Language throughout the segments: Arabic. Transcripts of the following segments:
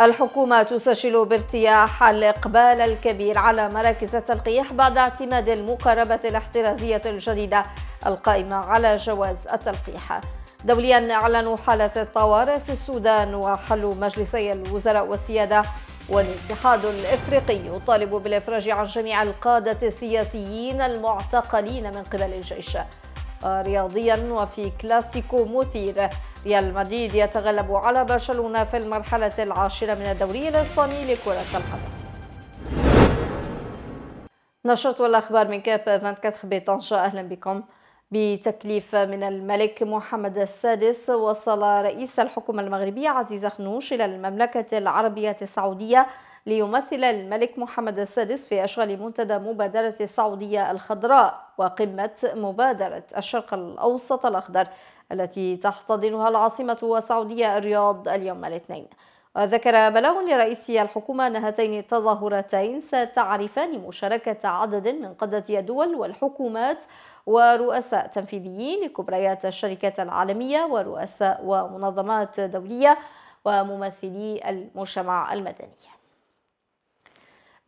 الحكومة تسجل بارتياح الإقبال الكبير على مراكز التلقيح بعد اعتماد المقاربة الاحترازية الجديدة القائمة على جواز التلقيح دوليا أعلنوا حالة الطوارئ في السودان وحل مجلسي الوزراء والسيادة والاتحاد الإفريقي يطالب بالإفراج عن جميع القادة السياسيين المعتقلين من قبل الجيش رياضيا وفي كلاسيكو مثير ريال مدريد يتغلب على برشلونة في المرحلة العاشرة من الدوري الإسباني لكرة القدم نشرت الأخبار من كاب 24 بطنجة أهلا بكم بتكليف من الملك محمد السادس وصل رئيس الحكومة المغربية عزيز خنوش إلى المملكة العربية السعودية ليمثل الملك محمد السادس في أشغال منتدى مبادرة السعودية الخضراء وقمة مبادرة الشرق الأوسط الأخضر التي تحتضنها العاصمة السعودية الرياض اليوم الاثنين وذكر بلاغ لرئيس الحكومة أن هاتين التظاهرتين ستعرفان مشاركة عدد من قادة الدول والحكومات ورؤساء تنفيذيين لكبريات الشركات العالمية ورؤساء ومنظمات دولية وممثلي المجتمع المدني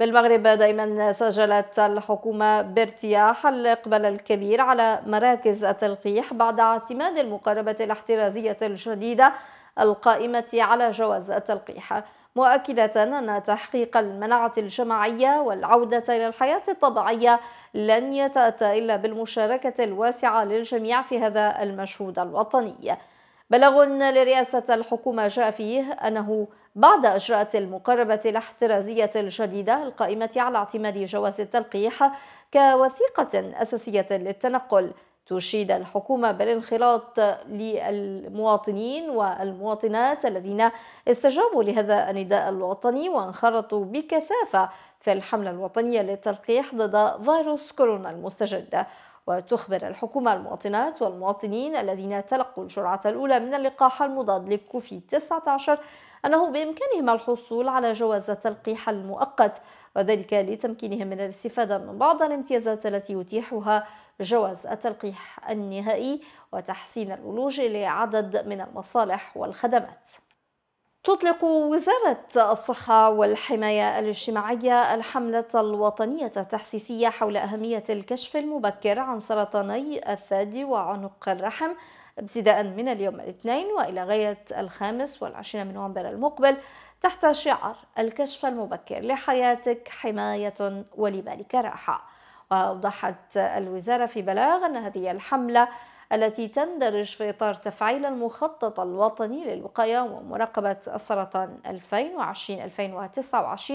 بالمغرب دائما سجلت الحكومة بارتياح الإقبال الكبير على مراكز التلقيح بعد اعتماد المقاربة الاحترازية الجديدة القائمة على جواز التلقيح مؤكدة أن تحقيق المناعة الجماعية والعودة إلى الحياة الطبيعية لن يتأتى إلا بالمشاركة الواسعة للجميع في هذا المشهود الوطني بلغ لرئاسة الحكومة جاء فيه أنه بعد إجراءات المقربة الاحترازية الجديدة القائمة على اعتماد جواز التلقيح كوثيقة أساسية للتنقل تشيد الحكومة بالانخراط للمواطنين والمواطنات الذين استجابوا لهذا النداء الوطني وانخرطوا بكثافة في الحملة الوطنية للتلقيح ضد فيروس كورونا المستجد وتخبر الحكومة المواطنات والمواطنين الذين تلقوا الجرعة الأولى من اللقاح المضاد لكوفيد 19 أنه بإمكانهم الحصول على جواز التلقيح المؤقت وذلك لتمكينهم من الاستفادة من بعض الامتيازات التي يتيحها جواز التلقيح النهائي وتحسين الولوج لعدد من المصالح والخدمات تطلق وزارة الصحة والحماية الاجتماعية الحملة الوطنية التحسيسية حول أهمية الكشف المبكر عن سرطاني الثدي وعنق الرحم ابتداء من اليوم الاثنين وإلى غاية الخامس والعشرين من نوفمبر المقبل تحت شعار الكشف المبكر لحياتك حماية ولبالك راحة وأوضحت الوزارة في بلاغ أن هذه الحملة التي تندرج في إطار تفعيل المخطط الوطني للوقاية ومراقبة السرطان 2020-2029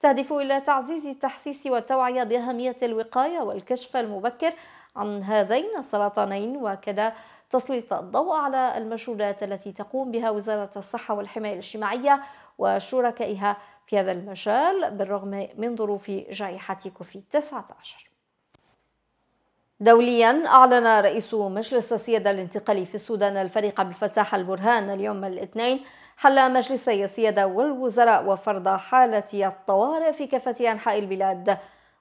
تهدف إلى تعزيز التحسيس والتوعية بأهمية الوقاية والكشف المبكر عن هذين السرطانين وكذا تسليط الضوء على المجهودات التي تقوم بها وزارة الصحة والحماية الاجتماعية وشركائها في هذا المجال بالرغم من ظروف جائحة كوفيد 19 دوليا أعلن رئيس مجلس السيادة الانتقالي في السودان الفريق عبد الفتاح البرهان اليوم الاثنين حل مجلسي السيادة والوزراء وفرض حالة الطوارئ في كافة أنحاء البلاد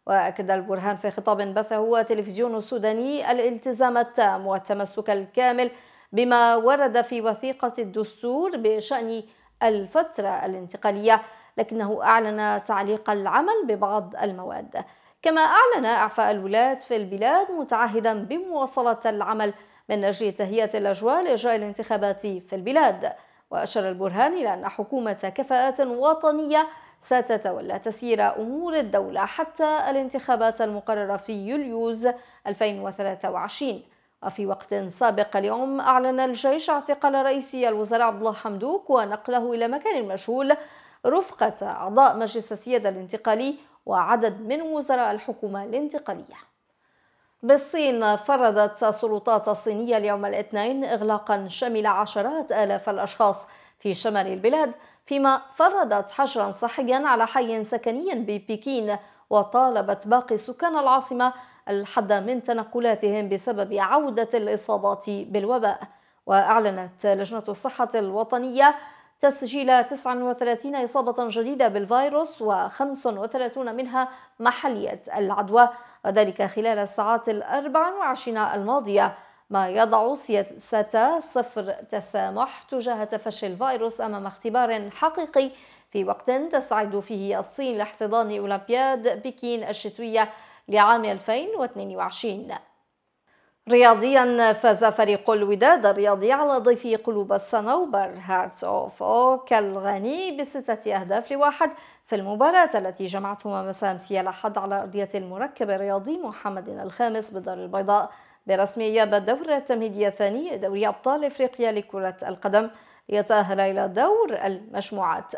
وأكد البرهان في خطاب بثه تلفزيون السوداني الالتزام التام والتمسك الكامل بما ورد في وثيقة الدستور بشأن الفترة الانتقالية لكنه أعلن تعليق العمل ببعض المواد كما أعلن إعفاء الولاة في البلاد متعهدا بمواصلة العمل من أجل تهيئة الأجواء لإجراء الانتخابات في البلاد وأشار البرهان إلى أن حكومة كفاءات وطنية ستتولى تسيير أمور الدولة حتى الانتخابات المقررة في يوليوز 2023 وفي وقت سابق اليوم أعلن الجيش اعتقال رئيس الوزراء عبد الله حمدوك ونقله إلى مكان مجهول رفقة أعضاء مجلس السيادة الانتقالي وعدد من وزراء الحكومة الانتقالية بالصين فرضت السلطات الصينية اليوم الاثنين إغلاقا شمل عشرات آلاف الأشخاص في شمال البلاد فيما فرضت حجرا صحيا على حي سكني ببكين وطالبت باقي سكان العاصمة الحد من تنقلاتهم بسبب عودة الإصابات بالوباء وأعلنت لجنة الصحة الوطنية تسجيل 39 إصابة جديدة بالفيروس و35 منها محلية العدوى وذلك خلال الساعات ال 24 الماضية ما يضع سياسة صفر تسامح تجاه تفشي الفيروس أمام اختبار حقيقي في وقت تستعد فيه الصين لاحتضان أولمبياد بكين الشتوية لعام 2022 رياضيا فاز فريق الوداد الرياضي على ضيف قلوب الصنوبر هارتس اوف اوك الغني بستة أهداف لواحد في المباراة التي جمعتهما مساء أمس الأحد على أرضية المركب الرياضي محمد الخامس بالدار البيضاء برسمية الدور التمهيدي الثاني دوري أبطال إفريقيا لكرة القدم يتأهل إلى دور المجموعات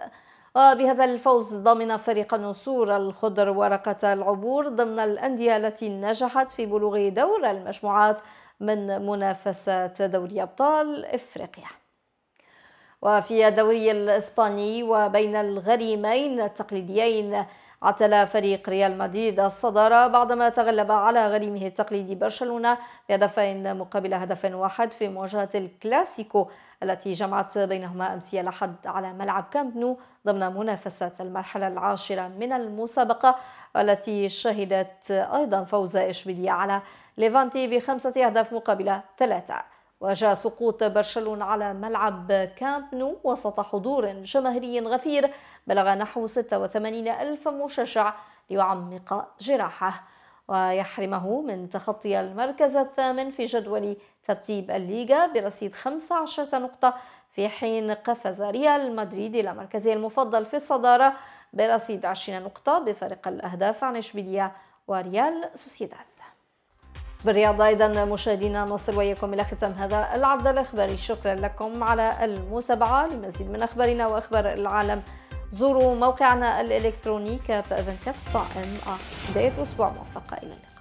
وبهذا الفوز ضمن فريق النسور الخضر ورقة العبور ضمن الأندية التي نجحت في بلوغ دور المجموعات من منافسات دوري أبطال إفريقيا وفي الدوري الإسباني وبين الغريمين التقليديين عتل فريق ريال مدريد الصدارة بعدما تغلب على غريمه التقليدي برشلونة بهدفين مقابل هدف واحد في مواجهة الكلاسيكو التي جمعت بينهما أمس الأحد على ملعب كامب نو ضمن منافسة المرحلة العاشرة من المسابقة التي شهدت أيضا فوز إشبيلية على ليفانتي بخمسة أهداف مقابل ثلاثة وجاء سقوط برشلونة على ملعب كامب نو وسط حضور جماهيري غفير بلغ نحو 86 ألف مشجع ليعمق جراحه ويحرمه من تخطي المركز الثامن في جدول ترتيب الليغا برصيد 15 نقطة في حين قفز ريال مدريد إلى مركزه المفضل في الصدارة برصيد 20 نقطة بفارق الأهداف عن إشبيلية وريال سوسيداد بالرياضة أيضا مشاهدينا نصل وإياكم إلى ختام هذا العرض الأخباري شكرا لكم على المتابعة لمزيد من أخبارنا وأخبار العالم زوروا موقعنا الإلكتروني كاب بداية آه. أسبوع موفقة إلى اللقاء